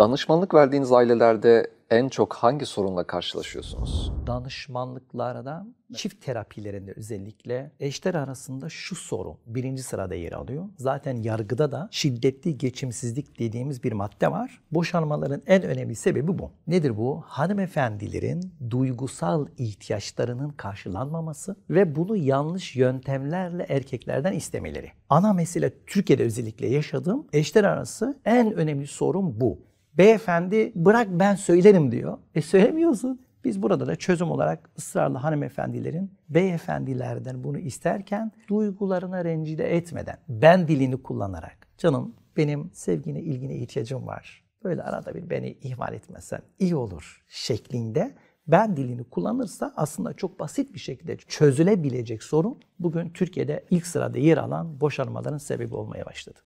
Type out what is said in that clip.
Danışmanlık verdiğiniz ailelerde en çok hangi sorunla karşılaşıyorsunuz? Danışmanlıklarda çift terapilerinde özellikle eşler arasında şu sorun birinci sırada yer alıyor. Zaten yargıda da şiddetli geçimsizlik dediğimiz bir madde var. Boşanmaların en önemli sebebi bu. Nedir bu? Hanımefendilerin duygusal ihtiyaçlarının karşılanmaması ve bunu yanlış yöntemlerle erkeklerden istemeleri. Ana mesele Türkiye'de özellikle yaşadığım eşler arası en önemli sorun bu. Beyefendi bırak ben söylerim diyor. E söylemiyorsun. Biz burada da çözüm olarak ısrarla hanımefendilerin beyefendilerden bunu isterken duygularına rencide etmeden, ben dilini kullanarak. Canım benim sevgine, ilgine ihtiyacım var. Böyle arada bir beni ihmal etmesen iyi olur şeklinde ben dilini kullanırsa aslında çok basit bir şekilde çözülebilecek sorun bugün Türkiye'de ilk sırada yer alan boşanmaların sebebi olmaya başladı.